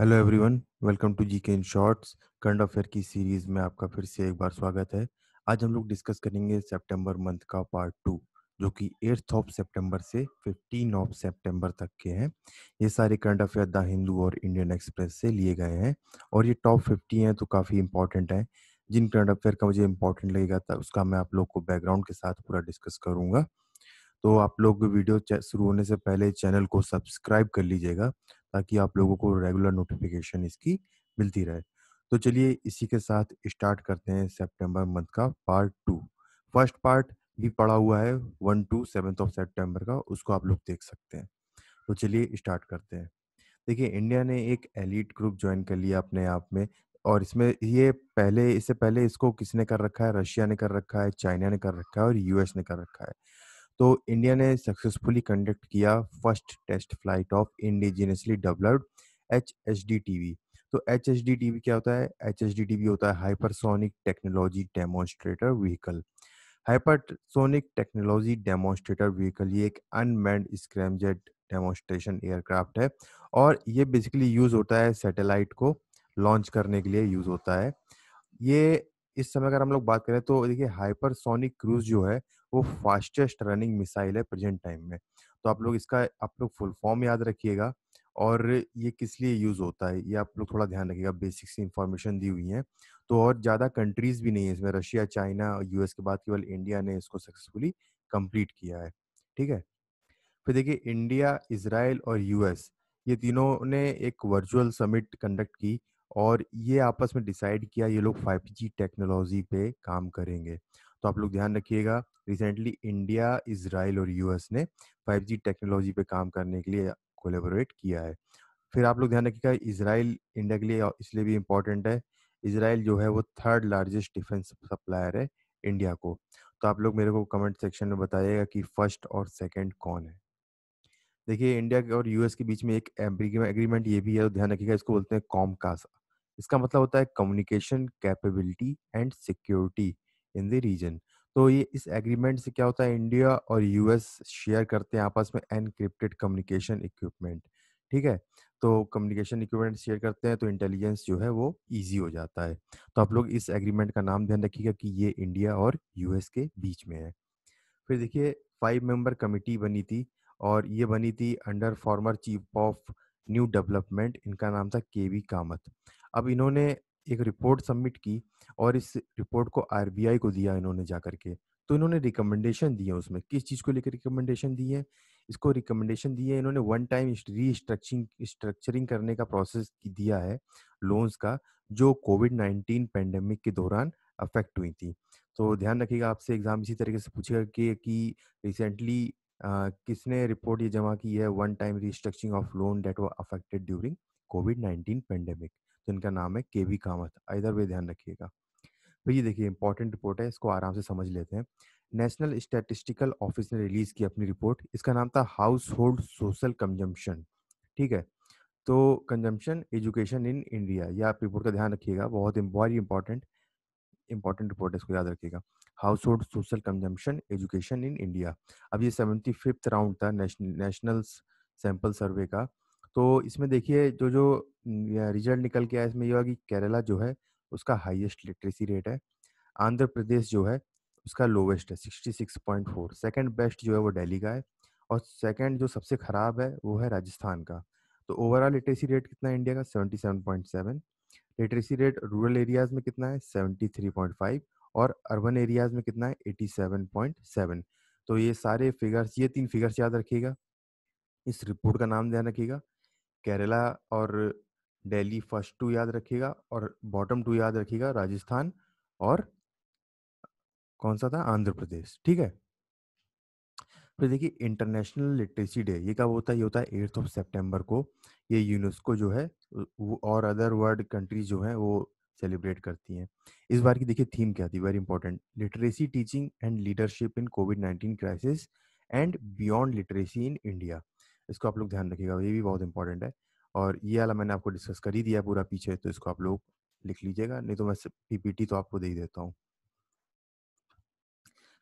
Hello everyone welcome to GK in shorts current affair की series में आपका फिर से एक बार स्वागत है आज हम लोग डिस्कस करेंगे सितंबर मंथ का पार्ट टू जो कि एट्थ ऑफ सितंबर से फिफ्टीन ऑफ सितंबर तक के हैं ये सारे करंट अफेयर द हिंदू और इंडियन एक्सप्रेस से लिए गए हैं और ये टॉप फिफ्टी हैं तो काफ़ी इंपॉर्टेंट हैं जिन करंट अफेयर का मुझे इंपॉर्टेंट लगेगा था उसका मैं आप लोग को बैकग्राउंड के साथ पूरा डिस्कस करूँगा तो आप लोग वीडियो शुरू होने से पहले चैनल को सब्सक्राइब कर लीजिएगा ताकि आप लोगों को रेगुलर नोटिफिकेशन इसकी मिलती रहे तो चलिए इसी के साथ स्टार्ट करते हैं सितंबर मंथ का पार्ट टू फर्स्ट पार्ट भी पड़ा हुआ है one to seventh of September का उसको आप लोग देख सकते हैं तो चलिए स्टार्ट करते हैं देखिए इंडिया ने एक एलिट ग्रुप ज्वाइन कर लिया अपने आप में और इसमें ये पहले इससे पहले इसको किसने कर रखा है रशिया ने कर रखा है चाइना ने कर रखा है और यूएस ने कर रखा है तो इंडिया ने सक्सेसफुली कंडक्ट किया first test flight of indigenously developed H H D T V तो H H D T V क्या होता है H H D T V होता है hypersonic technology demonstrator vehicle hypersonic technology demonstrator vehicle ये एक unmanned scramjet demonstration aircraft है और ये बेसिकली यूज़ होता है सैटेलाइट को लॉन्च करने के लिए यूज़ होता है ये इस समय अगर हम लोग बात करें तो देखिए हाइपरसोनिक क्रूज जो है वो फास्टेस्ट रनिंग मिसाइल है प्रेजेंट टाइम में तो आप लोग इसका आप लोग फुल फॉर्म याद रखिएगा और ये किस लिए यूज़ होता है ये आप लोग थोड़ा ध्यान रखिएगा बेसिक सी इन्फॉर्मेशन दी हुई है तो और ज़्यादा कंट्रीज भी नहीं है इसमें रशिया चाइना यूएस के बाद केवल इंडिया ने इसको सक्सेसफुली कंप्लीट किया है ठीक है फिर देखिए इंडिया इसराइल और यूएस ये तीनों ने एक वर्चुअल समिट कंडक्ट की और ये आपस में डिसाइड किया ये लोग 5G टेक्नोलॉजी पे काम करेंगे तो आप लोग ध्यान रखिएगा रिसेंटली इंडिया इसराइल और यूएस ने 5G टेक्नोलॉजी पे काम करने के लिए कोलेबोरेट किया है फिर आप लोग ध्यान रखिएगा इसराइल इंडिया के लिए इसलिए भी इम्पोर्टेंट है इसराइल जो है वो थर्ड लार्जेस्ट डिफेंस सप्लायर है इंडिया को तो आप लोग मेरे को कमेंट सेक्शन में बताइएगा कि फर्स्ट और सेकेंड कौन है देखिए इंडिया और यूएस के बीच में एक एग्रीमेंट ये भी है तो ध्यान रखिएगा इसको बोलते हैं कॉमकास्ट इसका मतलब होता है communication capability and security in the region तो ये इस एग्रीमेंट से क्या होता है इंडिया और यूएस शेयर करते हैं आपस में एनक्रिप्टेड कम्युनिकेशन इक्विपमेंट ठीक है तो कम्युनिकेशन इक्विपमेंट शेयर करते हैं तो इंटेलिजेंस जो है वो इजी हो जाता है तो आप लोग इस एग्रीमेंट का नाम ध्यान रखिएगा कि ये इंडिया और यूएस के बीच में है फिर देखिए फाइव मेंबर कमेटी बनी थी और ये बनी थी under former chief of new development इनका नाम था के वी कामत अब इन्होंने एक रिपोर्ट सबमिट की और इस रिपोर्ट को आरबीआई को दिया इन्होंने जा करके तो इन्होंने रिकमेंडेशन दिए उसमें किस चीज़ को लेकर रिकमेंडेशन दी है इसको रिकमेंडेशन दिए इन्होंने वन टाइम रीस्ट्रक्चरिंग स्ट्रक्चरिंग करने का प्रोसेस दिया है लोन्स का जो कोविड नाइन्टीन पेंडेमिक के दौरान अफेक्ट हुई थी तो ध्यान रखिएगा आपसे एग्जाम इसी तरीके से पूछेगा कि कि रिसेंटली किसने रिपोर्ट ये जमा की है one time restructuring of loan debt वो affected during COVID nineteen pandemic जिनका नाम है के वी हम्म। कामत इधर वे ध्यान रखिएगा भैया देखिए इंपॉर्टेंट रिपोर्ट है इसको आराम से समझ लेते हैं नेशनल स्टैटिस्टिकल ऑफिस ने रिलीज की अपनी रिपोर्ट इसका नाम था हाउस होल्ड सोशल कंजम्पशन ठीक है तो कंजम्पशन एजुकेशन इन इंडिया ये आप रिपोर्ट का ध्यान रखिएगा बहुत वेरी इंपॉर्टेंट इंपॉर्टेंट रिपोर्ट है इसको याद रखिएगा household social consumption education in India अब ये सेवेंटी फिफ्थ राउंड था नेशनल सैंपल सर्वे का तो इसमें देखिए जो जो रिजल्ट निकल के आया इसमें ये हुआ कि केरला जो है उसका हाईएस्ट लिटरेसी रेट है आंध्र प्रदेश जो है उसका लोवेस्ट है sixty six point four second best जो है वो दिल्ली का है और सेकेंड जो सबसे ख़राब है वो है राजस्थान का तो ओवरऑल लिटरेसी रेट कितना है इंडिया का seven literacy rate rural areas में कितना है फाइव और अर्बन एरियाज़ में कितना है सेवन तो ये सारे फिगर्स ये तीन फिगर्स याद रखिएगा इस रिपोर्ट का नाम ध्यान रखिएगा केरला और दिल्ली फर्स्ट टू याद रखिएगा और बॉटम टू याद रखिएगा राजस्थान और कौन सा था आंध्र प्रदेश ठीक है फिर देखिए इंटरनेशनल लिटरेसी डे ये कब होता है ये होता है एट्थ ऑफ सेप्टेम्बर को ये यूनेस्को जो है और अदर वर्ल्ड कंट्रीज जो हैं वो सेलिब्रेट करती हैं इस बार की देखिए थीम क्या थी very important literacy teaching and leadership in COVID nineteen crisis and beyond literacy in India इसको आप लोग ध्यान रखिएगा ये भी बहुत इंपॉर्टेंट है और ये वाला मैंने आपको डिस्कस कर ही दिया पूरा पीछे तो इसको आप लोग लिख लीजिएगा नहीं तो मैं पीपीटी तो आपको दे ही देता हूँ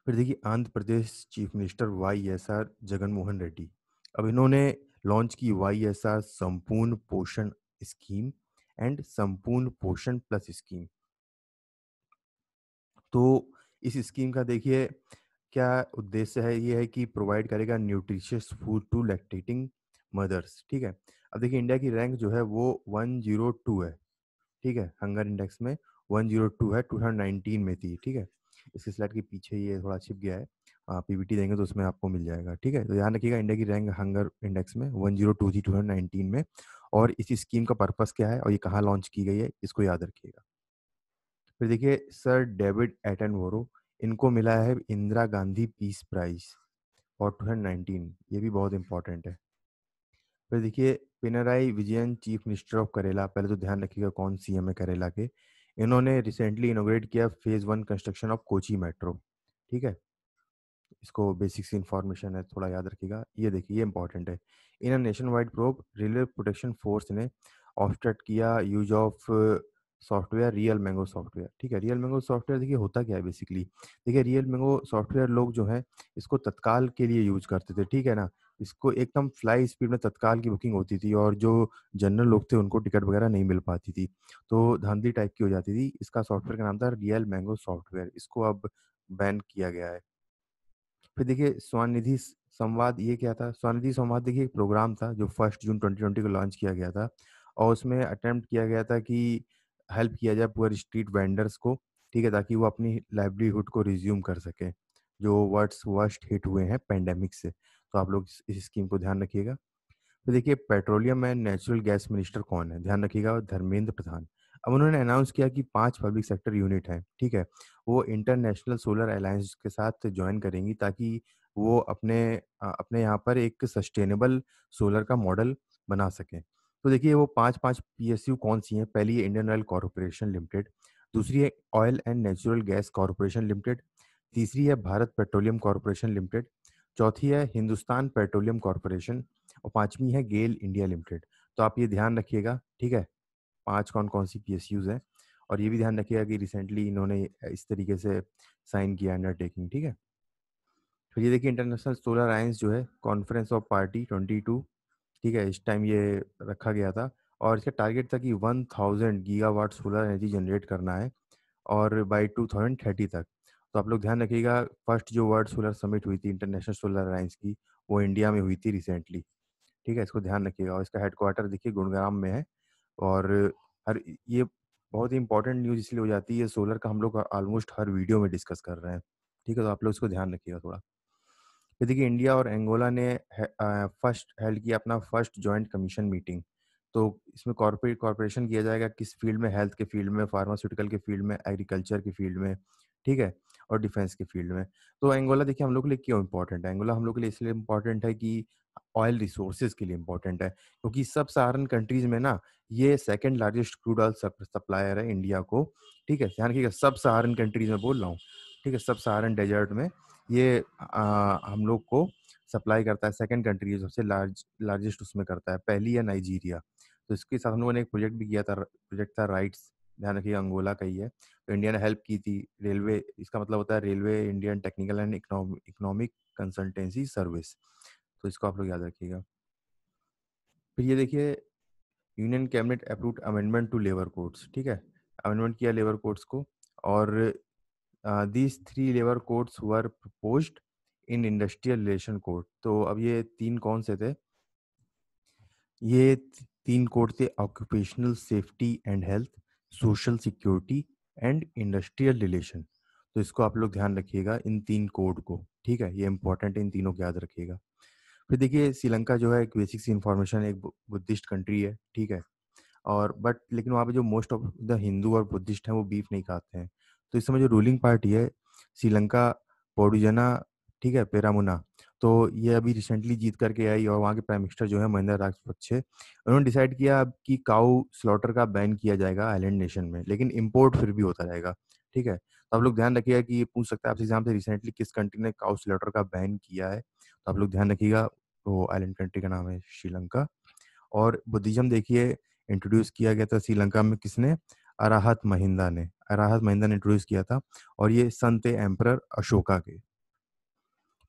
फिर देखिए Andhra Pradesh chief minister Y S R Jaganmohan Reddy अब इन्होंने लॉन्च की वाई एस आर संपूर्ण पोषण स्कीम एंड संपूर्ण पोषण प्लस स्कीम तो इस स्कीम का देखिए क्या उद्देश्य है ये है कि प्रोवाइड करेगा nutritious food to lactating mothers ठीक है अब देखिए इंडिया की रैंक जो है वो 102 है ठीक है हंगर इंडेक्स में 102 है 2019 में थी ठीक है इसके स्लाइड के पीछे ये थोड़ा छिप गया है आप पीवीटी देंगे तो उसमें आपको मिल जाएगा ठीक है तो ध्यान रखिएगा इंडिया की रैंक हंगर इंडेक्स में 102 थी 2019 में और इसी स्कीम का पर्पस क्या है और ये कहाँ लॉन्च की गई है इसको याद रखिएगा फिर देखिए सर डेविड एटन वोरो इनको मिला है Indira Gandhi peace prize for two thousand nineteen ये भी बहुत इंपॉर्टेंट है फिर देखिए Pinarayi Vijayan chief minister of Kerala पहले तो ध्यान रखिएगा कौन सी एम है करेला के इन्होंने रिसेंटली इनोग्रेट किया phase one construction of Kochi metro ठीक है इसको सी इंफॉर्मेशन है थोड़ा याद रखिएगा ये देखिए ये इंपॉर्टेंट है इन नेशन वाइड प्रोप रेलवे प्रोटेक्शन फोर्स ने ऑफस्टेट किया use of software real mango software ठीक है रियल मैंगो सॉफ्टवेयर देखिए होता क्या है बेसिकली देखिए रियल मैंगो सॉफ्टवेयर लोग जो है इसको तत्काल के लिए यूज करते थे ठीक है ना इसको एकदम फ्लाई स्पीड में तत्काल की बुकिंग होती थी और जो जनरल लोग थे उनको टिकट वगैरह नहीं मिल पाती थी तो धांधली टाइप की हो जाती थी इसका सॉफ्टवेयर का नाम था रियल मैंगो सॉफ्टवेयर इसको अब बैन किया गया है फिर देखिए स्वानिधि संवाद ये क्या था स्वानिधि संवाद देखिए एक प्रोग्राम था जो फर्स्ट जून 2020 को लॉन्च किया गया था और उसमें अटेम्प्ट किया गया था कि हेल्प किया जाए पुअर स्ट्रीट वेंडर्स को ठीक है ताकि वो अपनी लाइवलीहुड को रिज्यूम कर सकें जो वर्ड्स वर्स्ट हिट हुए हैं पेंडेमिक से तो आप लोग इस स्कीम को ध्यान रखिएगा तो देखिए petroleum and natural gas minister कौन है ध्यान रखिएगा धर्मेंद्र प्रधान अब उन्होंने अनाउंस किया कि पांच पब्लिक सेक्टर यूनिट हैं ठीक है वो इंटरनेशनल सोलर अलायंस के साथ ज्वाइन करेंगी ताकि वो अपने अपने यहाँ पर एक सस्टेनेबल सोलर का मॉडल बना सकें तो देखिए वो पांच पांच पी कौन सी हैं पहली है इंडियन ऑयल कॉरपोरेशन लिमिटेड दूसरी है oil and natural gas corporation limited तीसरी है भारत पेट्रोलियम कॉरपोरेशन लिमिटेड चौथी है हिंदुस्तान पेट्रोलियम कॉरपोरेशन और पांचवी है गेल इंडिया लिमिटेड तो आप ये ध्यान रखिएगा ठीक है पांच कौन कौन सी पी हैं और ये भी ध्यान रखिएगा कि रिसेंटली इन्होंने इस तरीके से साइन किया अंडरटेकिंग ठीक है फिर ये देखिए इंटरनेशनल सोलर अलायंस जो है conference of party twenty two ठीक है इस टाइम ये रखा गया था और इसका टारगेट था कि 1000 वाट सोलर एनर्जी जनरेट करना है और बाय 2030 तक तो आप लोग ध्यान रखिएगा फर्स्ट जो वर्ल्ड सोलर समिट हुई थी इंटरनेशनल सोलर अलाइंस की वो इंडिया में हुई थी रिसेंटली ठीक है इसको ध्यान रखिएगा और इसका हेडक्वार्टर देखिए गुणग्राम में है और हर ये बहुत ही इंपॉर्टेंट न्यूज़ इसलिए हो जाती है सोलर का हम लोग ऑलमोस्ट हर वीडियो में डिस्कस कर रहे हैं ठीक है तो आप लोग इसको ध्यान रखिएगा थोड़ा ये तो देखिए इंडिया और एंगोला ने फर्स्ट हेल्ड किया अपना फर्स्ट जॉइंट कमीशन मीटिंग तो इसमें कॉर्पोरेट कॉर्पोरेशन किया जाएगा किस फील्ड में हेल्थ के फील्ड में फार्मास्यूटिकल के फील्ड में एग्रीकल्चर के फील्ड में ठीक है और डिफेंस के फील्ड में तो एंगोला देखिए हम लोग के लिए क्यों इंपॉर्टेंट है एंगोला हम लोग के लिए इसलिए इंपॉर्टेंट है कि ऑयल रिसोर्सेज के लिए इंपॉर्टेंट है क्योंकि सब सहारन कंट्रीज में ना ये second largest crude oil supplier है इंडिया को ठीक है ध्यान रखिएगा सब सहारन कंट्रीज में बोल रहा हूँ ठीक है सब सहारन डेजर्ट में ये आ, हम लोग को सप्लाई करता है सेकेंड कंट्री सबसे लार्ज लार्जेस्ट उसमें करता है पहली है नाइजीरिया तो इसके साथ हम लोगों ने एक प्रोजेक्ट भी किया था प्रोजेक्ट था राइट्स ध्यान रखिए अंगोला का ही है तो इंडिया ने हेल्प की थी रेलवे इसका मतलब होता है railway Indian technical and economic consultancy service तो इसको आप लोग याद रखिएगा फिर ये देखिए union cabinet approve amendment to labour codes ठीक है अमेंडमेंट किया लेबर कोड्स को और these these three labor codes were proposed in industrial relation code तो अब ये तीन कौन से थे ये तीन कोड थे occupational safety and health social security and industrial relation तो इसको आप लोग ध्यान रखिएगा इन तीन कोड को ठीक है ये इंपॉर्टेंट इन तीनों को याद रखिएगा फिर देखिए श्रीलंका जो है एक बेसिक सी इन्फॉर्मेशन एक बुद्धिस्ट कंट्री है ठीक है और बट लेकिन वहाँ पे जो मोस्ट ऑफ द हिंदू और बुद्धिस्ट हैं वो बीफ नहीं खाते हैं तो इस समय जो रूलिंग पार्टी है श्रीलंका पोडुजना ठीक है पेरामुना तो ये अभी रिसेंटली जीत करके आई और वहाँ के प्राइम मिनिस्टर जो है महिंदा राजपक्षे उन्होंने डिसाइड किया अब कि काउ स्लॉटर का बैन किया जाएगा आइलैंड नेशन में लेकिन इम्पोर्ट फिर भी होता रहेगा ठीक है तो आप लोग ध्यान रखिएगा कि ये पूछ सकता है आपसे एग्जाम से रिसेंटली किस कंट्री ने काउ स्लॉटर का बैन किया है तो आप लोग ध्यान रखिएगा वो तो आइलैंड कंट्री का नाम है श्रीलंका और बुद्धिज्म देखिए इंट्रोड्यूस किया गया था श्रीलंका में किसने अराहत महिंदा ने अराहत महिंदा ने इंट्रोड्यूस किया था और ये सन थे एम्पर अशोका के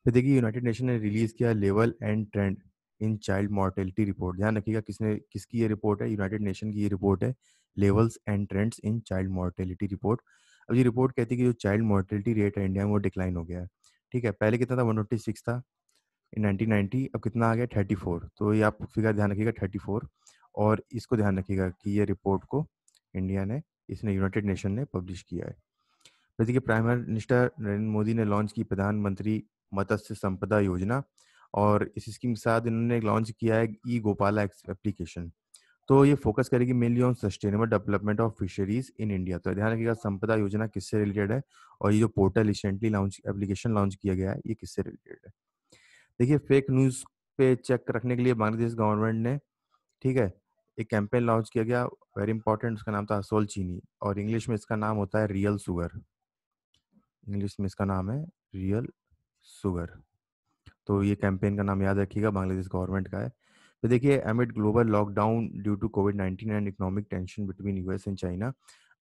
फिर देखिए यूनाइटेड नेशन ने रिलीज किया level and trend in child mortality report ध्यान रखिएगा किसने किसकी ये रिपोर्ट है यूनाइटेड नेशन की ये रिपोर्ट है levels and trends in child mortality report अब ये रिपोर्ट कहती है कि जो चाइल्ड मॉर्टेलिटी रेट है इंडिया में वो डिक्लाइन हो गया है ठीक है पहले कितना था वन था इन 1990 अब कितना आ गया 34 तो ये आप फिगर ध्यान रखिएगा 34 और इसको ध्यान रखिएगा कि ये रिपोर्ट को इंडिया ने इसने यूनाइटेड नेशन ने पब्लिश किया है वैसे कि प्राइम मिनिस्टर नरेंद्र मोदी ने लॉन्च की प्रधानमंत्री मत्स्य संपदा योजना और इस स्कीम के साथ इन्होंने लॉन्च किया है ई गोपाला एप्लीकेशन तो ये फोकस करेगी mainly on sustainable development of fisheries in India तो ध्यान रखिएगा संपदा योजना किससे रिलेटेड है और ये जो portal recently launch application launch किया गया है ये किससे रिलेटेड है देखिए फेक न्यूज पे चेक रखने के लिए बांग्लादेश गवर्नमेंट ने ठीक है एक कैंपेन लॉन्च किया गया वेरी इंपॉर्टेंट इसका नाम था असोल चीनी और इंग्लिश में इसका नाम होता है रियल सुगर इंग्लिश में इसका नाम है रियल सुगर तो ये कैंपेन का नाम याद रखिएगा बांग्लादेश गवर्नमेंट का है तो देखिए amid global lockdown due to COVID nineteen and economic tension between US and China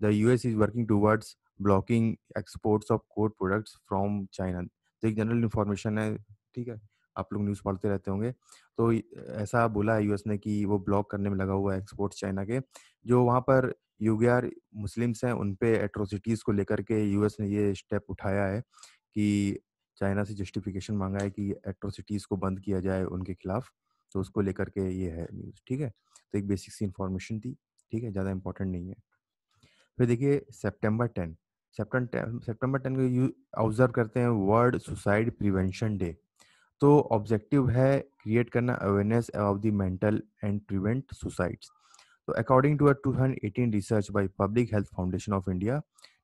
the US is working towards blocking exports of core products from China तो एक जनरल इन्फॉर्मेशन है ठीक है आप लोग न्यूज़ पढ़ते रहते होंगे तो ऐसा बोला है यूएस ने कि वो ब्लॉक करने में लगा हुआ है एक्सपोर्ट चाइना के जो वहाँ पर यूगीआर मुस्लिम्स हैं उन पर एट्रोसिटीज़ को लेकर के यूएस ने ये स्टेप उठाया है कि चाइना से जस्टिफिकेशन मांगा है कि एट्रोसिटीज़ को बंद किया जाए उनके खिलाफ तो उसको लेकर के ये है न्यूज़ ठीक है तो एक बेसिक सी इन्फॉर्मेशन थी ठीक है ज़्यादा इंपॉर्टेंट नहीं है फिर देखिए सेप्टेम्बर टेन सेप्टेम्बर टेन को ऑब्जर्व करते हैं वर्ल्ड सुसाइड प्रिवेंशन डे तो ऑब्जेक्टिव है क्रिएट करना awareness of the mental and prevent suicides तो according to a 2018 research by public health foundation of India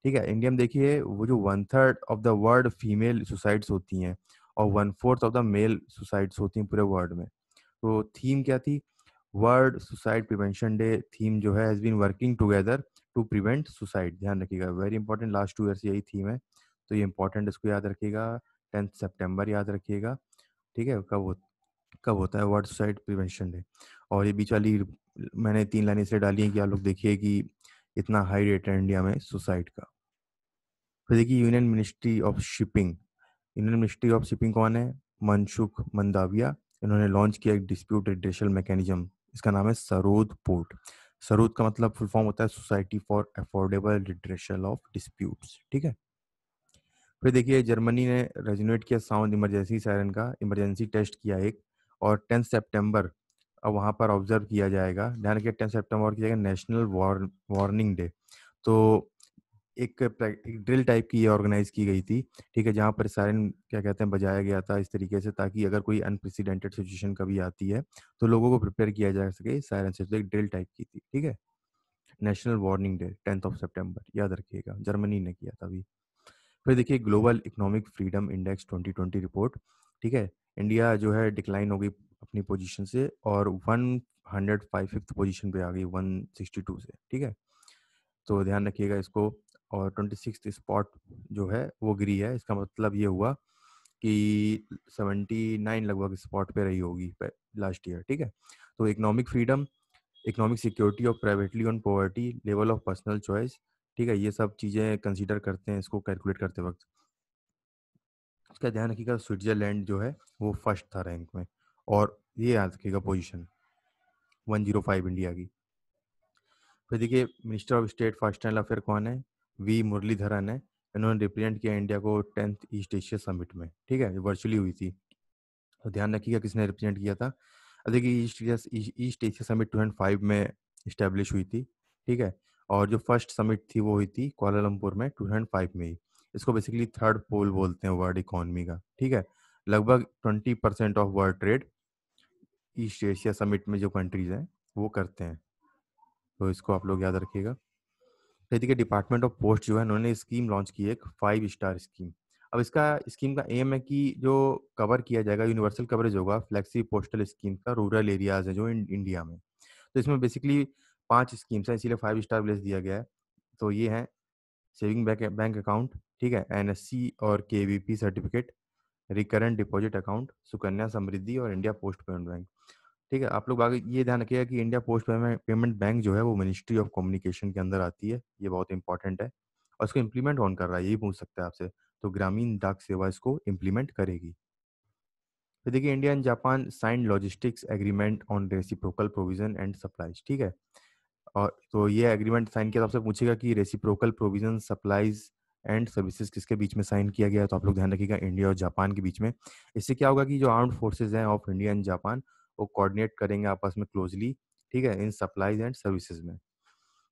ठीक है इंडिया में देखिए वो जो one third of the world female suicides होती हैं और one fourth of the male suicides होती हैं पूरे वर्ल्ड में तो थीम क्या थी world suicide prevention day theme जो है has been working together to prevent suicide ध्यान रखिएगा very important last two year यही थीम है तो ये इंपॉर्टेंट इसको याद रखिएगा टेंथ सेप्टेम्बर याद रखिएगा ठीक है कब हो कब होता है वर्ड साइड प्रिवेंशन डे और ये बीच वाली मैंने तीन लाइन इसलिए डाली है कि आप लोग देखिए कि इतना हाई रेट है इंडिया में सुसाइड का फिर देखिए union ministry of shipping union ministry of shipping कौन है मनसुख मंदाविया इन्होंने लॉन्च किया एक डिस्प्यूट रिड्रेशल मैकेनिज्म इसका नाम है सरोद पोर्ट सरोद का मतलब फुल फॉर्म होता है society for affordable redressal of disputes ठीक है फिर देखिए जर्मनी ने रेजुनेट किया साउंड इमरजेंसी सायरन का इमरजेंसी टेस्ट किया एक और टेंथ सेप्टेम्बर अब वहाँ पर ऑब्जर्व किया जाएगा ध्यान रखिए टेंथ सेप्टेम्बर किया जाएगा नेशनल वार्निंग डे तो एक, एक ड्रिल टाइप की ये ऑर्गेनाइज की गई थी ठीक है जहाँ पर सायरन क्या कहते हैं बजाया गया था इस तरीके से ताकि अगर कोई अनप्रेसिडेंटेड सिचुएशन कभी आती है तो लोगों को प्रिपेयर किया जा सके सायरन से तो एक ड्रिल टाइप की थी ठीक है national warning day tenth of September याद रखिएगा जर्मनी ने किया था अभी फिर देखिए global economic freedom index 2020 report ठीक है इंडिया जो है डिक्लाइन हो गई अपनी पोजीशन से और one hundred five fifth position पे आ गई वन सिक्सटी टू से ठीक है तो ध्यान रखिएगा इसको और ट्वेंटी सिक्स स्पॉट जो है वो गिरी है इसका मतलब ये हुआ कि सेवेंटी नाइन लगभग स्पॉट पे रही होगी लास्ट ईयर ठीक है तो economic freedom economic security of privately on poverty level of personal choice ठीक है ये सब चीज़ें कंसीडर करते हैं इसको कैलकुलेट करते वक्त उसका ध्यान रखिएगा स्विट्जरलैंड जो है वो फर्स्ट था रैंक में और ये याद रखिएगा जीरो फाइव इंडिया की फिर देखिए minister of state for external affair कौन है वी मुरलीधरन है इन्होंने रिप्रेजेंट किया इंडिया को टेंथ ईस्ट एशिया समिट में ठीक है वर्चुअली हुई थी तो ध्यान रखिएगा किसने रिप्रेजेंट किया था देखिए East East Asia summit two में इस्टेब्लिश हुई थी ठीक है और जो फर्स्ट समिट थी वो हुई थी कोलालमपुर में टू फाइव में ही इसको बेसिकली थर्ड पोल बोलते हैं वर्ल्ड इकोनॉमी का ठीक है लगभग twenty percent of world trade East Asia summit में जो कंट्रीज हैं वो करते हैं तो इसको आप लोग याद रखिएगा कहती के डिपार्टमेंट ऑफ पोस्ट जो है उन्होंने स्कीम लॉन्च की एक फाइव स्टार स्कीम अब इसका स्कीम का एम है कि जो कवर किया जाएगा यूनिवर्सल कवरेज होगा फ्लेक्सी पोस्टल स्कीम का रूरल एरियाज है जो इंडिया में तो इसमें बेसिकली पांच स्कीम्स हैं इसीलिए फाइव स्टार प्लेस दिया गया है तो ये हैं सेविंग बैंक बैंक अकाउंट ठीक है एन और के certificate recurring deposit account Sukanya Samriddhi और इंडिया पोस्ट पेमेंट बैंक ठीक है आप लोग आगे ये ध्यान रखिएगा कि इंडिया पोस्ट पेमेंट बैंक जो है वो मिनिस्ट्री ऑफ कम्युनिकेशन के अंदर आती है ये बहुत इंपॉर्टेंट है और इसको इम्प्लीमेंट कौन कर रहा है यही पूछ सकते हैं आपसे तो ग्रामीण डाक सेवा इसको इम्प्लीमेंट करेगी तो देखिए India and Japan sign logistics agreement on reciprocal provision and supplies ठीक है और तो ये एग्रीमेंट साइन किया तो आपसे पूछेगा कि reciprocal provision supplies and services किसके बीच में साइन किया गया है तो आप लोग हम्म। ध्यान रखिएगा इंडिया और जापान के बीच में इससे क्या होगा कि जो आर्म्ड फोर्सेज हैं ऑफ इंडिया एंड जापान वो कोऑर्डिनेट करेंगे आपस में क्लोजली ठीक है इन सप्लाईज एंड सर्विसेज में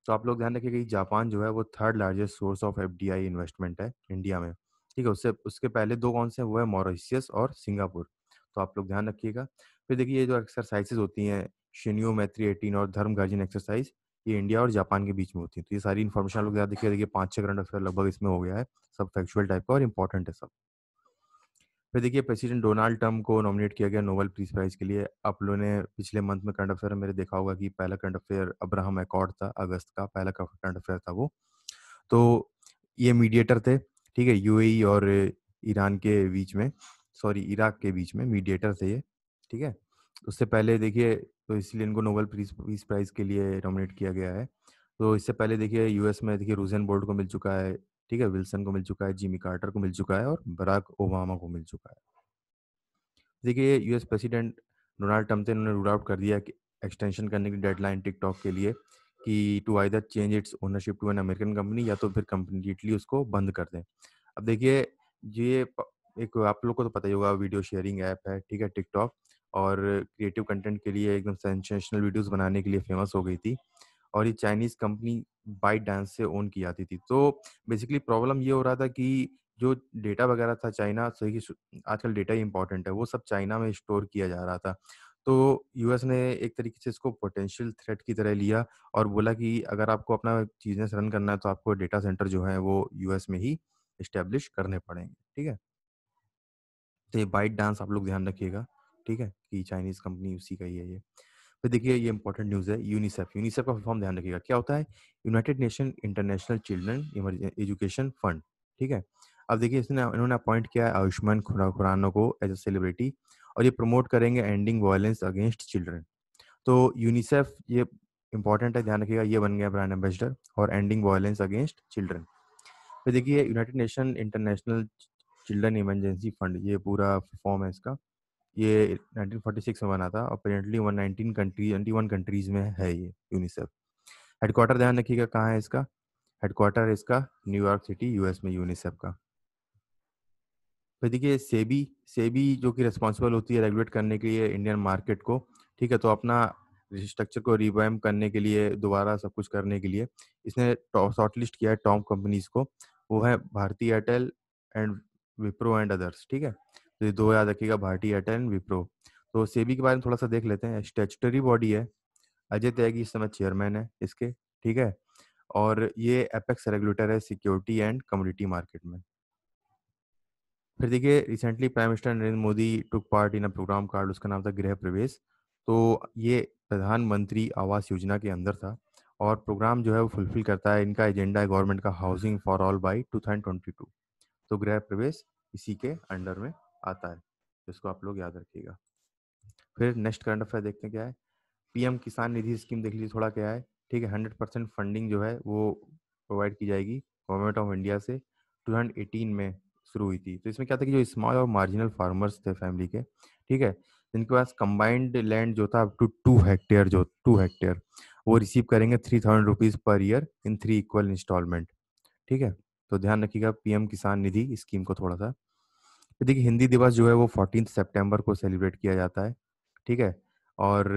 तो आप लोग ध्यान रखिएगा कि जापान जो है वो third largest source of F investment है इंडिया में ठीक है उससे उसके पहले दो कौन से वो है मॉरिशियस और सिंगापुर तो आप लोग ध्यान रखिएगा फिर देखिए ये जो एक्सरसाइजेज होती हैं शिन्यो मैत्री एटीन और धर्म गार्जियन एक्सरसाइज ये इंडिया और जापान के बीच में होती है तो ये सारी इन्फॉर्मेशन लोग ज्यादा देखिए देखिए पाँच छः करंट अफेयर लगभग इसमें हो गया है सब फैक्चुअल टाइप का और इम्पोर्टेंट है सब फिर देखिए प्रेसिडेंट डोनाल्ड ट्रम्प को नॉमिनेट किया गया नोबल पीस प्राइज के लिए आप लोगों ने पिछले मंथ में करंट अफेयर मेरे देखा होगा कि पहला करंट अफेयर अब्राहम एकॉर्ड था अगस्त का पहला करंट अफेयर था वो तो ये मीडिएटर थे ठीक है यूएई e और ईरान के बीच में सॉरी इराक के बीच में मीडिएटर थे ये ठीक है उससे पहले देखिए तो इसलिए इनको नोबेल पीस प्राइज के लिए नॉमिनेट किया गया है तो इससे पहले देखिए यूएस में देखिए रूजन बोर्ड को मिल चुका है ठीक है विल्सन को मिल चुका है जिमी कार्टर को मिल चुका है और बराक ओबामा को मिल चुका है देखिए यूएस प्रेसिडेंट डोनाल्ड ट्रम्प ने उन्होंने रूल आउट कर दिया कि एक्सटेंशन करने की डेडलाइन टिकटॉक के लिए कि to either change its ownership to an American company या तो फिर कम्प्लीटली उसको बंद कर दें अब देखिए ये एक आप लोग को तो पता ही होगा वीडियो शेयरिंग ऐप है ठीक है टिकटॉक और क्रिएटिव कंटेंट के लिए एकदम सेंसेशनल वीडियोस बनाने के लिए फेमस हो गई थी और ये चाइनीज़ कंपनी बाइट डांस से ओन की जाती थी तो बेसिकली प्रॉब्लम ये हो रहा था कि जो डेटा वगैरह था चाइना सही आजकल डेटा ही इम्पोर्टेंट है वो सब चाइना में स्टोर किया जा रहा था तो यूएस ने एक तरीके से इसको पोटेंशियल थ्रेट की तरह लिया और बोला कि अगर आपको अपना बिजनेस रन करना है तो आपको डेटा सेंटर जो है वो यूएस में ही इस्टेब्लिश करने पड़ेंगे ठीक है तो ये बाइट डांस आप लोग ध्यान रखिएगा ठीक है कि चाइनीज कंपनी उसी का ही है ये तो देखिए ये इंपॉर्टेंट न्यूज़ है यूनिसेफ यूनिसेफ का फॉर्म ध्यान रखिएगा क्या होता है United Nation International Children Education Fund ठीक है अब देखिए इसने इन्होंने अपॉइंट किया है आयुष्मान खुरानो को एज अ सेलिब्रिटी और ये प्रमोट करेंगे एंडिंग वायलेंस अगेंस्ट चिल्ड्रन तो यूनिसेफ ये इंपॉर्टेंट है ध्यान रखिएगा ये बन गया ब्रांड एम्बेसडर और एंडिंग वायलेंस अगेंस्ट चिल्ड्रन फिर देखिए United Nation International Children Emergency Fund ये पूरा फॉर्म है इसका ये 1946 में बना था और करेंटली 119 कंट्री 21 कंट्रीज में है ये यूनिसेफ हेडक्वार्टर ध्यान रखिएगा कहाँ है इसका हेडक्वार्टर इसका न्यूयॉर्क सिटी यूएस में यूनिसेफ का फिर देखिए सेबी सेबी जो कि रिस्पॉन्सिबल होती है रेगुलेट करने के लिए इंडियन मार्केट को ठीक है तो अपना स्ट्रक्चर को रिवाइम करने के लिए दोबारा सब कुछ करने के लिए इसने शॉर्ट लिस्ट किया है टॉप कंपनीज को वो है Bharti Airtel and Wipro and others ठीक है तो ये दो याद रखिएगा भारतीय एट एंड विप्रो तो सेबी के बारे में थोड़ा सा देख लेते हैं स्टेचुटरी बॉडी है अजय त्यागी इस समय चेयरमैन है इसके ठीक है और ये एपेक्स रेगुलेटर है सिक्योरिटी एंड कम्युनिटी मार्केट में फिर देखिए recently prime minister Narendra Modi took part in a program called उसका नाम था गृह प्रवेश तो ये प्रधानमंत्री आवास योजना के अंदर था और प्रोग्राम जो है वो फुलफिल करता है इनका एजेंडा है गवर्नमेंट का housing for all by two thousand twenty two तो गृह प्रवेश इसी के अंडर में आता है जिसको आप लोग याद रखिएगा फिर नेक्स्ट करंट अफेयर देखते हैं क्या है पीएम किसान निधि स्कीम देख लीजिए थोड़ा क्या है ठीक है हंड्रेड परसेंट फंडिंग जो है वो प्रोवाइड की जाएगी गवर्नमेंट ऑफ इंडिया से टू में शुरू हुई थी तो इसमें क्या था कि जो स्मॉल और मार्जिनल फार्मर्स थे फैमिली के ठीक है जिनके पास कंबाइंड लैंड जो था अप टू तो टू हेक्टेयर जो टू हेक्टेयर वो रिसीव करेंगे three thousand rupees per year in three equal installment ठीक है तो ध्यान रखिएगा पीएम किसान निधि स्कीम को थोड़ा सा तो देखिए हिंदी दिवस जो है वो फोर्टीन सितंबर को सेलिब्रेट किया जाता है ठीक है और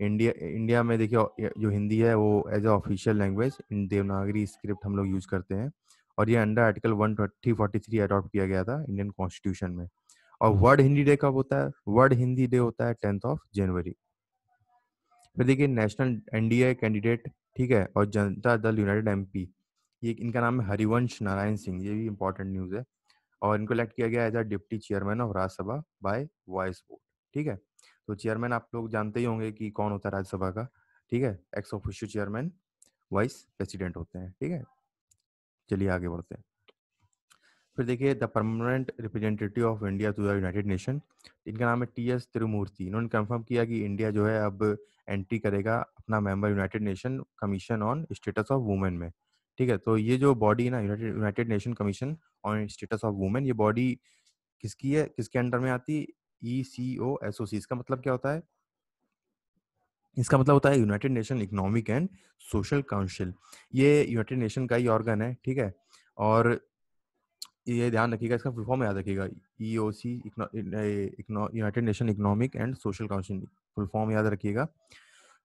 इंडिया इंडिया में देखिए जो हिंदी है वो as a official language Devanagari script हम लोग यूज करते हैं और ये under article one twenty forty three adopt किया गया था इंडियन कॉन्स्टिट्यूशन में और वर्ल्ड हिंदी डे कब होता है वर्ल्ड हिंदी डे होता है टेंथ ऑफ जनवरी फिर देखिए नेशनल एनडीए कैंडिडेट ठीक है और जनता दल यूनाइटेड एमपी ये इनका नाम है हरिवंश नारायण सिंह ये भी इंपॉर्टेंट न्यूज़ है और इनको इलेक्ट किया गया as a deputy chairman of Rajya Sabha by voice vote ठीक है तो चेयरमैन आप लोग जानते ही होंगे कि कौन होता है राज्यसभा का ठीक है ex officio chairman vice president होते हैं ठीक है चलिए आगे बढ़ते हैं फिर देखिए the permanent representative of India to the United Nation इनका नाम है टी एस त्रिमूर्ति इन्होंने कंफर्म किया कि इंडिया जो है अब एंट्री करेगा अपना member United Nation Commission on Status of Women में ठीक है तो ये जो बॉडी है ना United Nation Commission on Status of Women ये बॉडी किसकी है किसके अंडर में आती ई सी ओ एस ओ सी इसका मतलब क्या होता है इसका मतलब होता है United Nation Economic and Social Council ये यूनाइटेड नेशन का ही ऑर्गन है ठीक है और ये ध्यान रखिएगा इसका फुल फॉर्म याद रखिएगा E O C United Nation Economic and Social Council full form याद रखिएगा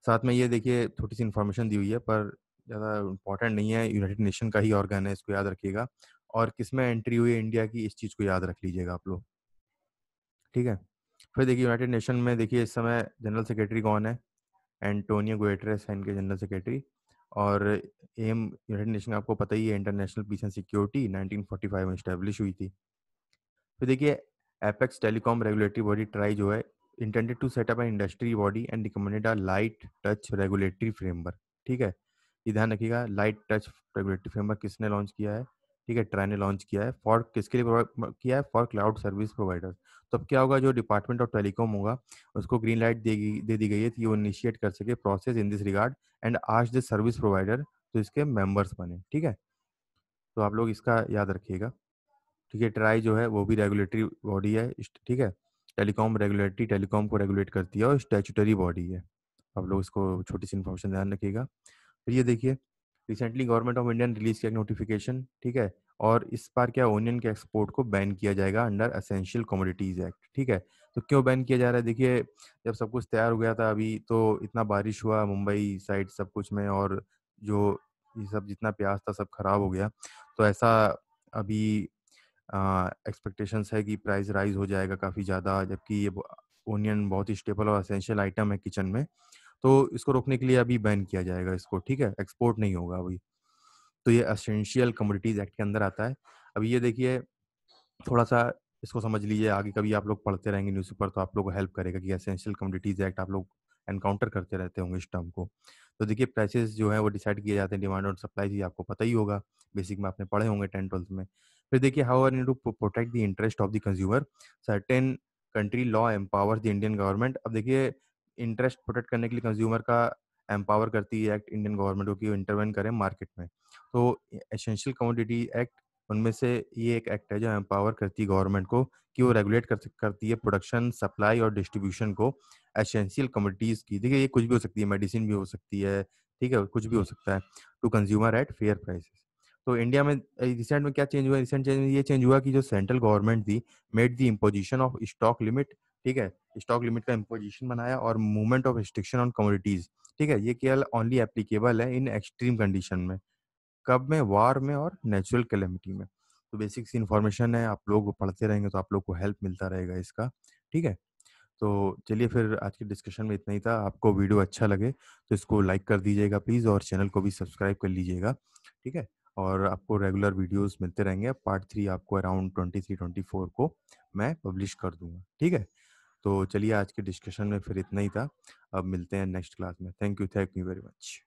साथ में ये देखिए थोड़ी सी इन्फॉर्मेशन दी हुई है पर ज़्यादा इंपॉर्टेंट नहीं है यूनाइटेड नेशन का ही ऑर्गन है इसको याद रखिएगा और किस में एंट्री हुई इंडिया की इस चीज़ को याद रख लीजिएगा आप लोग ठीक है फिर देखिए यूनाइटेड नेशन में देखिए इस समय जनरल सेक्रेटरी कौन है एंटोनियो गोएट्रेस है इनके जनरल सेक्रेटरी और एम यूनाइटेड नेशन आपको पता ही है इंटरनेशनल पीस एंड सिक्योरिटी 1945 में इस्टेब्लिश हुई थी फिर देखिए apex telecom regulatory body TRAI जो है intended to setup an industry body and recommended a light touch regulatory framework ठीक है ये ध्यान रखिएगा लाइट टच रेगुलेटरी फ्रेमवर्क किसने लॉन्च किया है ठीक है ट्राई ने लॉन्च किया है फॉर किसके लिए किया है फॉर क्लाउड सर्विस प्रोवाइडर तो अब क्या होगा जो डिपार्टमेंट ऑफ टेलीकॉम होगा उसको ग्रीन लाइट दे दी गई है कि वो इनिशिएट कर सके process in this regard and as the service provider तो इसके मेंबर्स बने ठीक है तो आप लोग इसका याद रखिएगा ठीक है ट्राई जो है वो भी रेगुलेटरी बॉडी है ठीक है टेलीकॉम रेगुलेटरी टेलीकॉम को रेगुलेट करती है और स्टेचुटरी बॉडी है आप लोग इसको छोटी सी इन्फॉर्मेशन ध्यान रखिएगा फिर ये देखिए रिसेंटली गवर्नमेंट ऑफ इंडिया ने रिलीज किया नोटिफिकेशन ठीक है और इस बार क्या ओनियन के एक्सपोर्ट को बैन किया जाएगा अंडर असेंशियल कमोडिटीज एक्ट ठीक है तो क्यों बैन किया जा रहा है देखिए जब सब कुछ तैयार हो गया था अभी तो इतना बारिश हुआ मुंबई साइड सब कुछ में और जो ये सब जितना प्याज था सब खराब हो गया तो ऐसा अभी एक्सपेक्टेशंस है कि प्राइस राइज हो जाएगा काफ़ी ज़्यादा जबकि ये ओनियन बहुत ही स्टेबल और असेंशियल आइटम है किचन में तो इसको रोकने के लिए अभी बैन किया जाएगा इसको ठीक है एक्सपोर्ट नहीं होगा अभी तो ये असेंशियल कमोडिटीज एक्ट के अंदर आता है अभी ये देखिए थोड़ा सा इसको समझ लीजिए आगे कभी आप लोग पढ़ते रहेंगे न्यूज पेपर तो आप लोग को हेल्प करेगा कि असेंशियल कमोडिटीज एक्ट आप लोग एनकाउंटर करते रहते होंगे इस टर्म को तो देखिए प्राइसेस जो है वो डिसाइड किए जाते हैं डिमांड और सप्लाई भी आपको पता ही होगा बेसिक में आपने पढ़े होंगे टेन ट्वेल्थ में फिर देखिए how are to protect the interest of the consumer certain country law empower the Indian government अब देखिए इंटरेस्ट प्रोटेक्ट करने के लिए कंज्यूमर का एम्पावर करती है एक्ट इंडियन गवर्नमेंट को कि इंटरवेंट करें मार्केट में तो एसेंशियल कमोडिटी एक्ट उनमें से ये एक एक्ट है जो एम्पावर करती है गवर्नमेंट को कि वो रेगुलेट कर करती है प्रोडक्शन सप्लाई और डिस्ट्रीब्यूशन को एसेंशियल कमोडिटीज़ की देखिए ये कुछ भी हो सकती है मेडिसिन भी हो सकती है ठीक है कुछ भी हो सकता है to consumer at fair prices तो इंडिया में रिसेंट में क्या चेंज हुआ रिसेंट चेंज ये चेंज हुआ कि जो सेंट्रल गवर्नमेंट थी made the imposition of stock limit ठीक है स्टॉक लिमिट का इम्पोजिशन बनाया और movement of restriction on commodities ठीक है ये केवल ओनली एप्लीकेबल है इन एक्सट्रीम कंडीशन में कब में वार में और नेचुरल कैलेमिटी में तो बेसिक सी इन्फॉर्मेशन है आप लोग पढ़ते रहेंगे तो आप लोग को हेल्प मिलता रहेगा इसका ठीक है तो चलिए फिर आज के डिस्कशन में इतना ही था आपको वीडियो अच्छा लगे तो इसको लाइक कर दीजिएगा प्लीज़ और चैनल को भी सब्सक्राइब कर लीजिएगा ठीक है और आपको रेगुलर वीडियोस मिलते रहेंगे पार्ट थ्री आपको around twenty three twenty four को मैं पब्लिश कर दूंगा ठीक है तो चलिए आज के डिस्कशन में फिर इतना ही था अब मिलते हैं नेक्स्ट क्लास में thank you thank you very much